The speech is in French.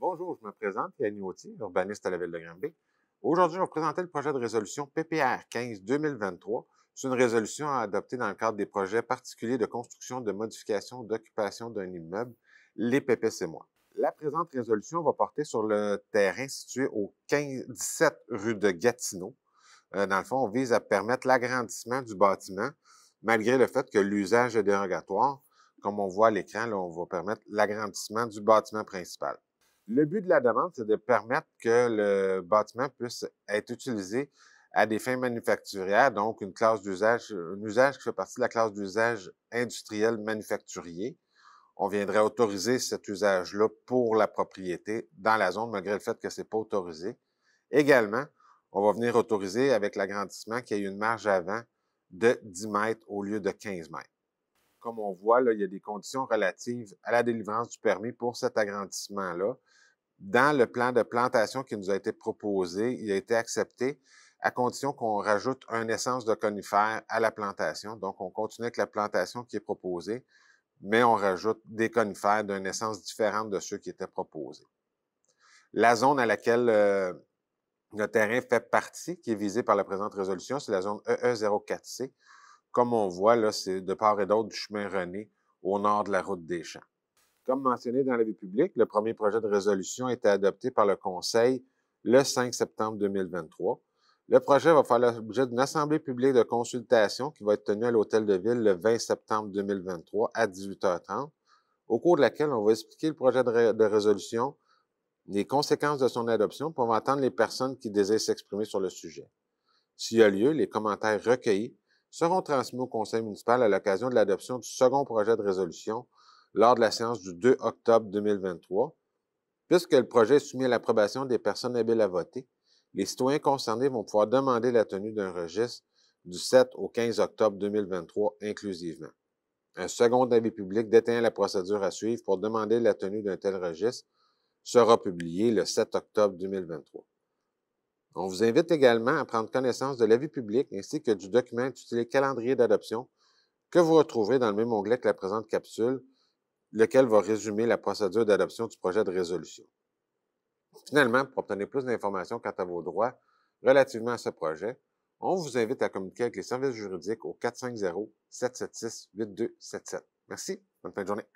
Bonjour, je me présente, Yannick Autier, urbaniste à la Ville de Granby. Aujourd'hui, je vais vous présenter le projet de résolution PPR 15 2023. C'est une résolution à adopter dans le cadre des projets particuliers de construction, de modification, d'occupation d'un immeuble, les PPC moi. La présente résolution va porter sur le terrain situé au 15, 17 rue de Gatineau. Euh, dans le fond, on vise à permettre l'agrandissement du bâtiment, malgré le fait que l'usage est dérogatoire. Comme on voit à l'écran, on va permettre l'agrandissement du bâtiment principal. Le but de la demande, c'est de permettre que le bâtiment puisse être utilisé à des fins manufacturières, donc une classe d'usage, un usage qui fait partie de la classe d'usage industriel manufacturier. On viendrait autoriser cet usage-là pour la propriété dans la zone, malgré le fait que ce n'est pas autorisé. Également, on va venir autoriser avec l'agrandissement qu'il y ait une marge avant de 10 mètres au lieu de 15 mètres. Comme on voit, là, il y a des conditions relatives à la délivrance du permis pour cet agrandissement-là dans le plan de plantation qui nous a été proposé, il a été accepté à condition qu'on rajoute un essence de conifère à la plantation. Donc, on continue avec la plantation qui est proposée, mais on rajoute des conifères d'une essence différente de ceux qui étaient proposés. La zone à laquelle euh, le terrain fait partie, qui est visée par la présente résolution, c'est la zone EE04C. Comme on voit, là, c'est de part et d'autre du chemin René au nord de la route des champs. Comme mentionné dans la vie publique, le premier projet de résolution a été adopté par le Conseil le 5 septembre 2023. Le projet va faire l'objet d'une assemblée publique de consultation qui va être tenue à l'Hôtel de Ville le 20 septembre 2023 à 18h30, au cours de laquelle on va expliquer le projet de, résolution, les conséquences de son adoption, pour entendre les personnes qui désirent s'exprimer sur le sujet. S'il y a lieu, les commentaires recueillis seront transmis au Conseil municipal à l'occasion de l'adoption du second projet de résolution lors de la séance du 2 octobre 2023. Puisque le projet est soumis à l'approbation des personnes habiles à voter, les citoyens concernés vont pouvoir demander la tenue d'un registre du 7 au 15 octobre 2023 inclusivement. Un second avis public détaillant la procédure à suivre pour demander la tenue d'un tel registre sera publié le 7 octobre 2023. On vous invite également à prendre connaissance de l'avis public ainsi que du document intitulé Calendrier d'adoption que vous retrouverez dans le même onglet que la présente capsule lequel va résumer la procédure d'adoption du projet de résolution. Finalement, pour obtenir plus d'informations quant à vos droits relativement à ce projet, on vous invite à communiquer avec les services juridiques au 450-776-8277. Merci. Bonne fin de journée.